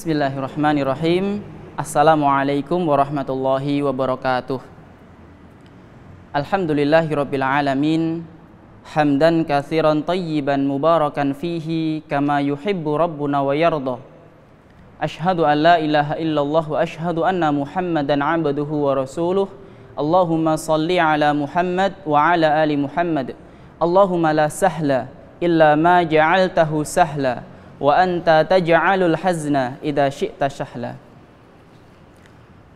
Bismillahirrahmanirrahim. Assalamualaikum warahmatullahi wabarakatuh. Alhamdulillahirabbil alamin. Hamdan katsiran tayyiban mubarakan fihi kama yuhibbu rabbuna wa yarda. Ashhadu an la ilaha illallah wa ashhadu anna Muhammadan 'abduhu wa rasuluh. Allahumma salli ala Muhammad wa ala ali Muhammad. Allahumma la sahla illa ma ja'altahu sahla wa anta taj'alul hazna idza syi'ta syahla.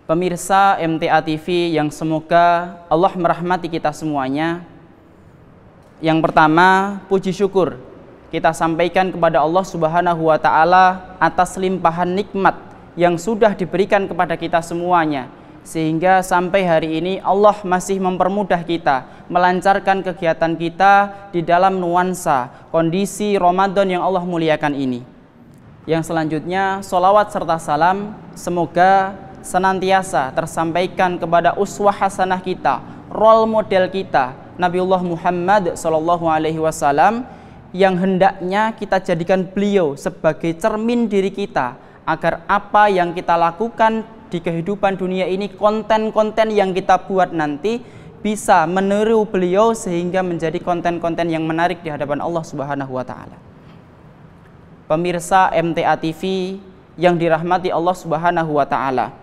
Pemirsa MTA TV yang semoga Allah merahmati kita semuanya. Yang pertama, puji syukur kita sampaikan kepada Allah Subhanahu wa taala atas limpahan nikmat yang sudah diberikan kepada kita semuanya sehingga sampai hari ini Allah masih mempermudah kita melancarkan kegiatan kita di dalam nuansa kondisi Ramadan yang Allah muliakan ini. Yang selanjutnya, solawat serta salam semoga senantiasa tersampaikan kepada uswah hasanah kita, role model kita, Nabiullah Muhammad SAW Alaihi Wasallam yang hendaknya kita jadikan beliau sebagai cermin diri kita agar apa yang kita lakukan di kehidupan dunia ini konten-konten yang kita buat nanti bisa meniru beliau sehingga menjadi konten-konten yang menarik di hadapan Allah Subhanahu wa taala. Pemirsa MTA TV yang dirahmati Allah Subhanahu wa taala.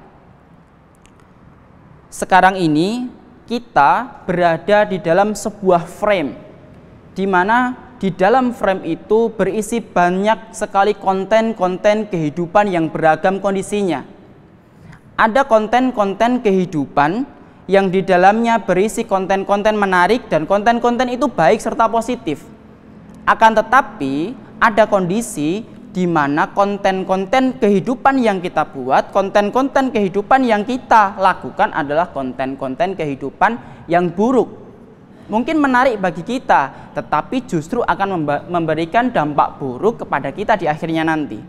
Sekarang ini kita berada di dalam sebuah frame di mana di dalam frame itu berisi banyak sekali konten-konten kehidupan yang beragam kondisinya ada konten-konten kehidupan yang di dalamnya berisi konten-konten menarik dan konten-konten itu baik serta positif. Akan tetapi, ada kondisi di mana konten-konten kehidupan yang kita buat, konten-konten kehidupan yang kita lakukan adalah konten-konten kehidupan yang buruk. Mungkin menarik bagi kita, tetapi justru akan memberikan dampak buruk kepada kita di akhirnya nanti.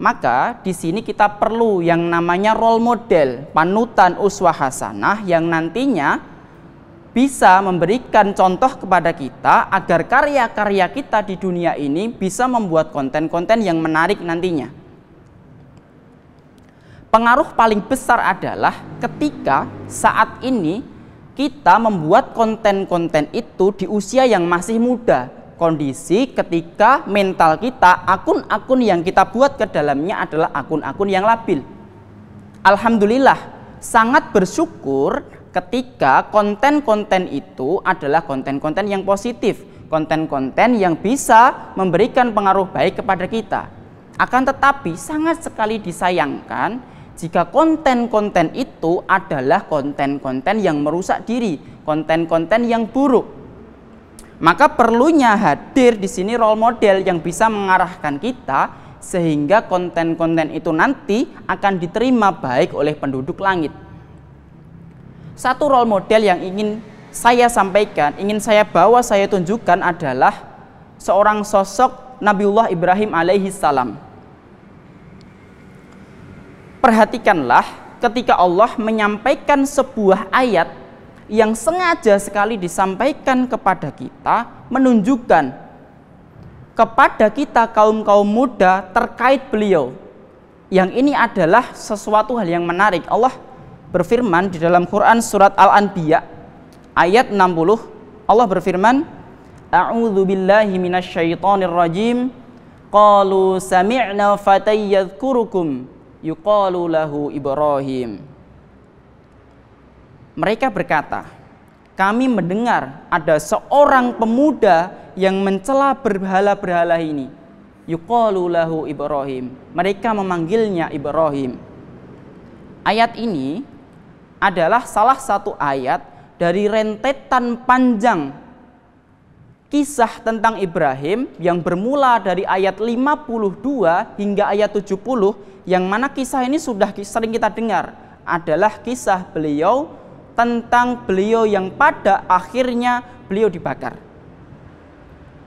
Maka di sini kita perlu yang namanya role model, panutan uswah hasanah yang nantinya bisa memberikan contoh kepada kita agar karya-karya kita di dunia ini bisa membuat konten-konten yang menarik nantinya. Pengaruh paling besar adalah ketika saat ini kita membuat konten-konten itu di usia yang masih muda, kondisi ketika mental kita akun-akun yang kita buat ke dalamnya adalah akun-akun yang labil. Alhamdulillah, sangat bersyukur ketika konten-konten itu adalah konten-konten yang positif, konten-konten yang bisa memberikan pengaruh baik kepada kita. Akan tetapi sangat sekali disayangkan jika konten-konten itu adalah konten-konten yang merusak diri, konten-konten yang buruk maka perlunya hadir di sini role model yang bisa mengarahkan kita sehingga konten-konten itu nanti akan diterima baik oleh penduduk langit. Satu role model yang ingin saya sampaikan, ingin saya bawa, saya tunjukkan adalah seorang sosok Nabiullah Ibrahim alaihi salam. Perhatikanlah ketika Allah menyampaikan sebuah ayat yang sengaja sekali disampaikan kepada kita menunjukkan kepada kita kaum-kaum muda terkait beliau. Yang ini adalah sesuatu hal yang menarik. Allah berfirman di dalam Quran surat Al-Anbiya ayat 60 Allah berfirman A'udzu billahi minasyaitonir rajim qalu sami'na fatay yuqalu lahu Ibrahim mereka berkata, "Kami mendengar ada seorang pemuda yang mencela berhala-berhala ini." Yukolulahu Ibrahim. Mereka memanggilnya Ibrahim. Ayat ini adalah salah satu ayat dari rentetan panjang kisah tentang Ibrahim yang bermula dari ayat 52 hingga ayat 70 yang mana kisah ini sudah sering kita dengar adalah kisah beliau tentang beliau yang pada akhirnya beliau dibakar.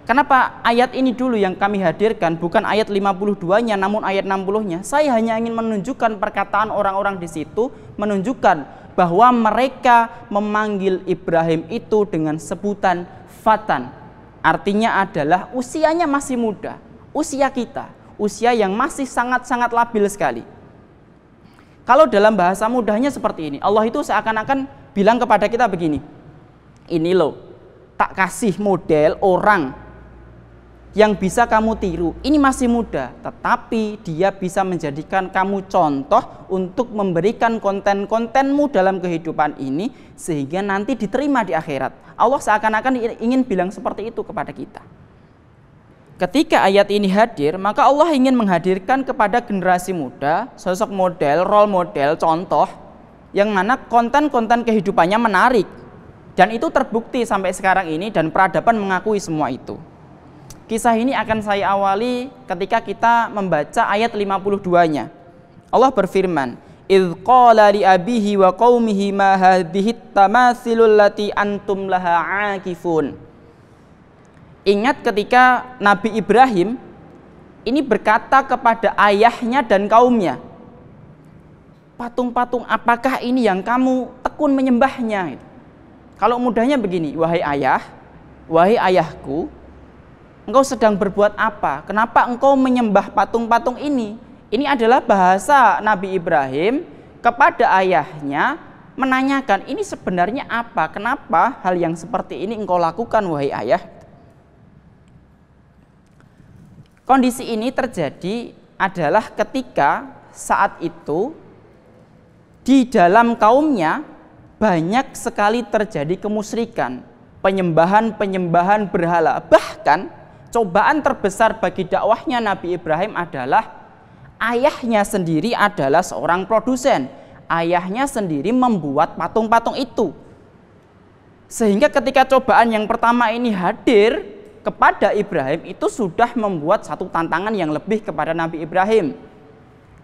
Kenapa ayat ini dulu yang kami hadirkan bukan ayat 52-nya namun ayat 60-nya. Saya hanya ingin menunjukkan perkataan orang-orang di situ menunjukkan bahwa mereka memanggil Ibrahim itu dengan sebutan Fatan. Artinya adalah usianya masih muda, usia kita, usia yang masih sangat-sangat labil sekali. Kalau dalam bahasa mudahnya seperti ini, Allah itu seakan-akan bilang kepada kita begini, ini loh, tak kasih model orang yang bisa kamu tiru. Ini masih muda, tetapi dia bisa menjadikan kamu contoh untuk memberikan konten-kontenmu dalam kehidupan ini sehingga nanti diterima di akhirat. Allah seakan-akan ingin bilang seperti itu kepada kita. Ketika ayat ini hadir, maka Allah ingin menghadirkan kepada generasi muda sosok model, role model, contoh yang mana konten-konten kehidupannya menarik dan itu terbukti sampai sekarang ini dan peradaban mengakui semua itu. Kisah ini akan saya awali ketika kita membaca ayat 52-nya. Allah berfirman, "Idz qala li abihi wa qaumihi ma hadhihi tamasilul lati antum Ingat ketika Nabi Ibrahim ini berkata kepada ayahnya dan kaumnya, patung-patung apakah ini yang kamu tekun menyembahnya? Kalau mudahnya begini, wahai ayah, wahai ayahku, engkau sedang berbuat apa? Kenapa engkau menyembah patung-patung ini? Ini adalah bahasa Nabi Ibrahim kepada ayahnya menanyakan ini sebenarnya apa? Kenapa hal yang seperti ini engkau lakukan wahai ayah? Kondisi ini terjadi adalah ketika saat itu di dalam kaumnya banyak sekali terjadi kemusrikan, penyembahan-penyembahan berhala. Bahkan cobaan terbesar bagi dakwahnya Nabi Ibrahim adalah ayahnya sendiri adalah seorang produsen. Ayahnya sendiri membuat patung-patung itu. Sehingga ketika cobaan yang pertama ini hadir kepada Ibrahim itu sudah membuat satu tantangan yang lebih kepada Nabi Ibrahim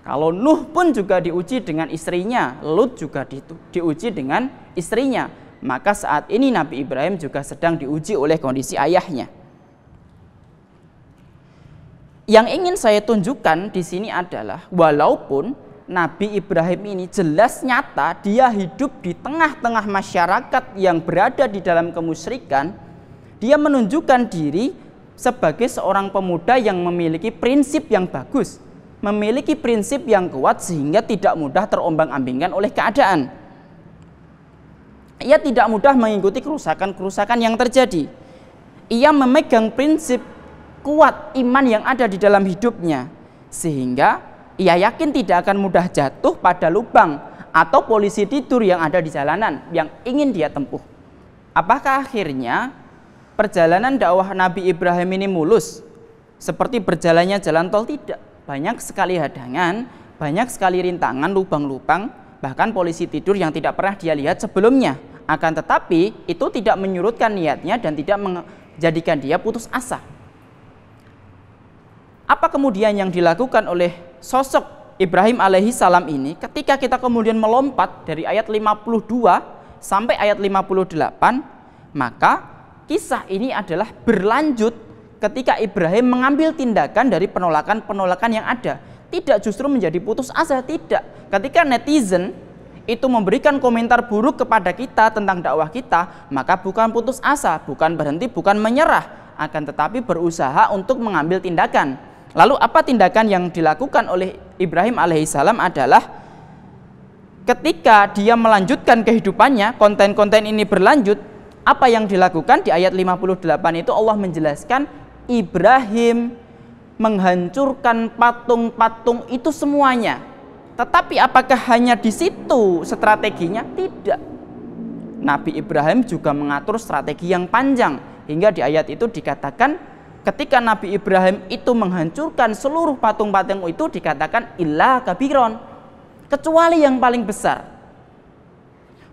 kalau Nuh pun juga diuji dengan istrinya, Lut juga di, diuji dengan istrinya. Maka saat ini Nabi Ibrahim juga sedang diuji oleh kondisi ayahnya. Yang ingin saya tunjukkan di sini adalah walaupun Nabi Ibrahim ini jelas nyata dia hidup di tengah-tengah masyarakat yang berada di dalam kemusyrikan, dia menunjukkan diri sebagai seorang pemuda yang memiliki prinsip yang bagus memiliki prinsip yang kuat sehingga tidak mudah terombang-ambingkan oleh keadaan. Ia tidak mudah mengikuti kerusakan-kerusakan yang terjadi. Ia memegang prinsip kuat iman yang ada di dalam hidupnya sehingga ia yakin tidak akan mudah jatuh pada lubang atau polisi tidur yang ada di jalanan yang ingin dia tempuh. Apakah akhirnya perjalanan dakwah Nabi Ibrahim ini mulus seperti berjalannya jalan tol tidak? Banyak sekali hadangan, banyak sekali rintangan, lubang-lubang, bahkan polisi tidur yang tidak pernah dia lihat sebelumnya. Akan tetapi, itu tidak menyurutkan niatnya dan tidak menjadikan dia putus asa. Apa kemudian yang dilakukan oleh sosok Ibrahim alaihi salam ini ketika kita kemudian melompat dari ayat 52 sampai ayat 58, maka kisah ini adalah berlanjut ketika Ibrahim mengambil tindakan dari penolakan-penolakan yang ada. Tidak justru menjadi putus asa, tidak. Ketika netizen itu memberikan komentar buruk kepada kita tentang dakwah kita, maka bukan putus asa, bukan berhenti, bukan menyerah, akan tetapi berusaha untuk mengambil tindakan. Lalu apa tindakan yang dilakukan oleh Ibrahim alaihissalam adalah ketika dia melanjutkan kehidupannya, konten-konten ini berlanjut, apa yang dilakukan di ayat 58 itu Allah menjelaskan Ibrahim menghancurkan patung-patung itu semuanya. Tetapi apakah hanya di situ strateginya? Tidak. Nabi Ibrahim juga mengatur strategi yang panjang hingga di ayat itu dikatakan ketika Nabi Ibrahim itu menghancurkan seluruh patung-patung itu dikatakan ilah kabiron kecuali yang paling besar.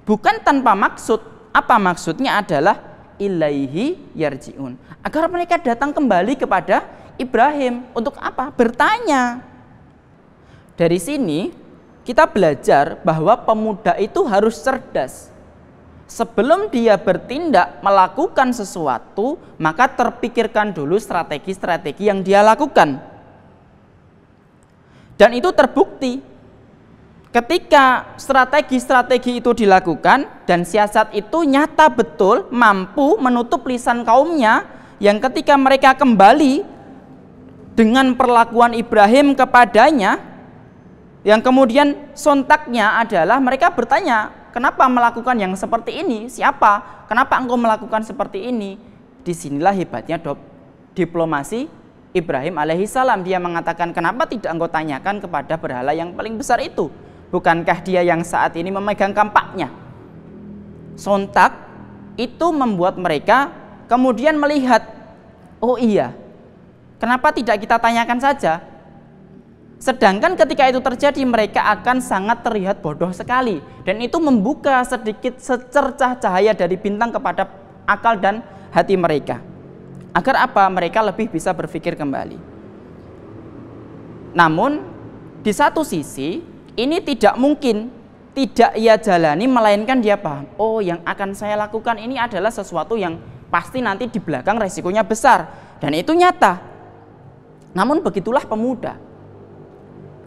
Bukan tanpa maksud, apa maksudnya adalah ilaihi yarjiun. Agar mereka datang kembali kepada Ibrahim untuk apa? Bertanya. Dari sini kita belajar bahwa pemuda itu harus cerdas. Sebelum dia bertindak melakukan sesuatu, maka terpikirkan dulu strategi-strategi yang dia lakukan. Dan itu terbukti ketika strategi-strategi itu dilakukan dan siasat itu nyata betul mampu menutup lisan kaumnya yang ketika mereka kembali dengan perlakuan Ibrahim kepadanya yang kemudian sontaknya adalah mereka bertanya kenapa melakukan yang seperti ini siapa kenapa engkau melakukan seperti ini disinilah hebatnya diplomasi Ibrahim alaihissalam dia mengatakan kenapa tidak engkau tanyakan kepada berhala yang paling besar itu Bukankah dia yang saat ini memegang kampaknya? Sontak itu membuat mereka kemudian melihat, oh iya, kenapa tidak kita tanyakan saja? Sedangkan ketika itu terjadi mereka akan sangat terlihat bodoh sekali dan itu membuka sedikit secercah cahaya dari bintang kepada akal dan hati mereka. Agar apa? Mereka lebih bisa berpikir kembali. Namun di satu sisi ini tidak mungkin tidak ia jalani melainkan dia paham oh yang akan saya lakukan ini adalah sesuatu yang pasti nanti di belakang resikonya besar dan itu nyata namun begitulah pemuda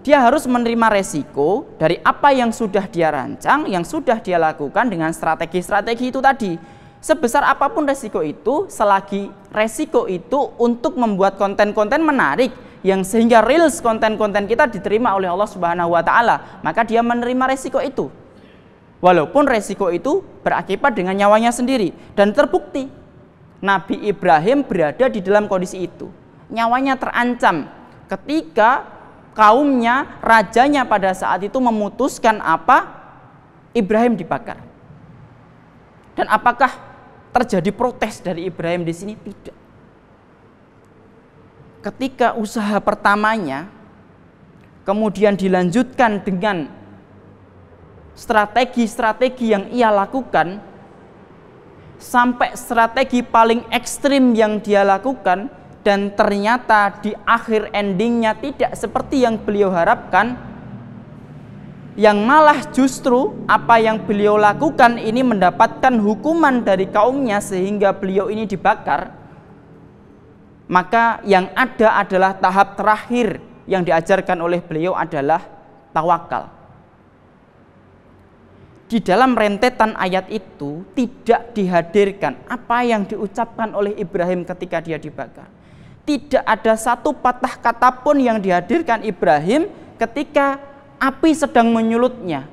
dia harus menerima resiko dari apa yang sudah dia rancang yang sudah dia lakukan dengan strategi-strategi itu tadi sebesar apapun resiko itu selagi resiko itu untuk membuat konten-konten menarik yang sehingga reels konten-konten kita diterima oleh Allah Subhanahu wa taala, maka dia menerima resiko itu. Walaupun resiko itu berakibat dengan nyawanya sendiri dan terbukti Nabi Ibrahim berada di dalam kondisi itu. Nyawanya terancam ketika kaumnya, rajanya pada saat itu memutuskan apa? Ibrahim dibakar. Dan apakah terjadi protes dari Ibrahim di sini? Tidak ketika usaha pertamanya kemudian dilanjutkan dengan strategi-strategi yang ia lakukan sampai strategi paling ekstrim yang dia lakukan dan ternyata di akhir endingnya tidak seperti yang beliau harapkan yang malah justru apa yang beliau lakukan ini mendapatkan hukuman dari kaumnya sehingga beliau ini dibakar maka yang ada adalah tahap terakhir yang diajarkan oleh beliau adalah tawakal. Di dalam rentetan ayat itu tidak dihadirkan apa yang diucapkan oleh Ibrahim ketika dia dibakar. Tidak ada satu patah kata pun yang dihadirkan Ibrahim ketika api sedang menyulutnya.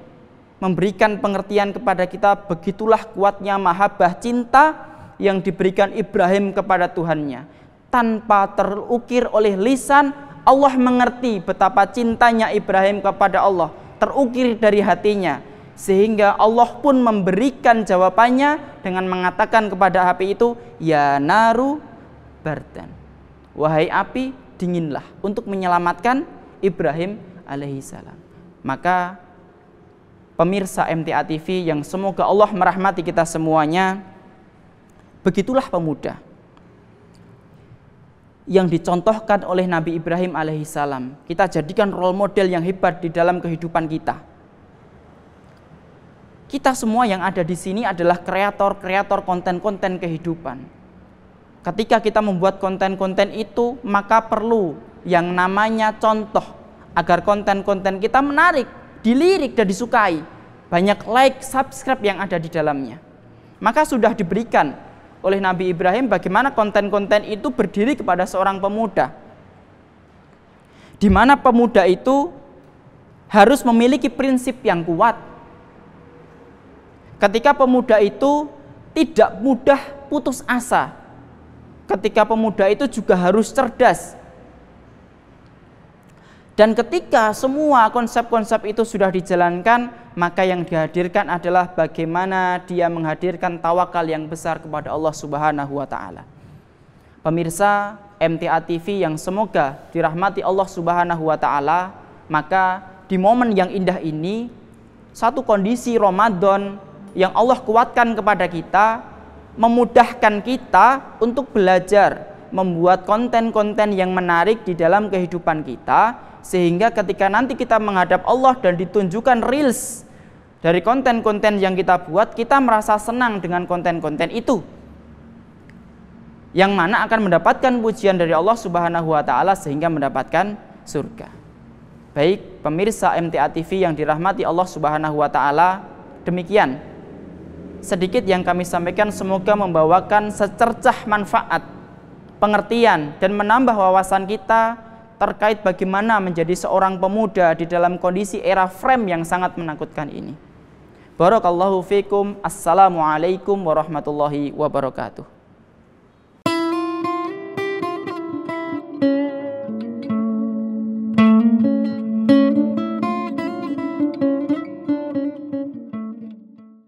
Memberikan pengertian kepada kita begitulah kuatnya mahabbah cinta yang diberikan Ibrahim kepada Tuhannya tanpa terukir oleh lisan Allah mengerti betapa cintanya Ibrahim kepada Allah terukir dari hatinya sehingga Allah pun memberikan jawabannya dengan mengatakan kepada api itu ya naru bartan wahai api dinginlah untuk menyelamatkan Ibrahim alaihissalam maka pemirsa MTA TV yang semoga Allah merahmati kita semuanya begitulah pemuda yang dicontohkan oleh Nabi Ibrahim alaihissalam. Kita jadikan role model yang hebat di dalam kehidupan kita. Kita semua yang ada di sini adalah kreator-kreator konten-konten kehidupan. Ketika kita membuat konten-konten itu, maka perlu yang namanya contoh agar konten-konten kita menarik, dilirik dan disukai. Banyak like, subscribe yang ada di dalamnya. Maka sudah diberikan oleh Nabi Ibrahim bagaimana konten-konten itu berdiri kepada seorang pemuda. Di mana pemuda itu harus memiliki prinsip yang kuat. Ketika pemuda itu tidak mudah putus asa. Ketika pemuda itu juga harus cerdas dan ketika semua konsep-konsep itu sudah dijalankan, maka yang dihadirkan adalah bagaimana dia menghadirkan tawakal yang besar kepada Allah Subhanahu wa taala. Pemirsa MTA TV yang semoga dirahmati Allah Subhanahu wa taala, maka di momen yang indah ini satu kondisi Ramadan yang Allah kuatkan kepada kita memudahkan kita untuk belajar membuat konten-konten yang menarik di dalam kehidupan kita sehingga ketika nanti kita menghadap Allah dan ditunjukkan reels dari konten-konten yang kita buat, kita merasa senang dengan konten-konten itu. Yang mana akan mendapatkan pujian dari Allah Subhanahu wa taala sehingga mendapatkan surga. Baik, pemirsa MTA TV yang dirahmati Allah Subhanahu wa taala, demikian sedikit yang kami sampaikan semoga membawakan secercah manfaat, pengertian dan menambah wawasan kita terkait bagaimana menjadi seorang pemuda di dalam kondisi era frame yang sangat menakutkan ini. Barakallahu fikum. Assalamualaikum warahmatullahi wabarakatuh.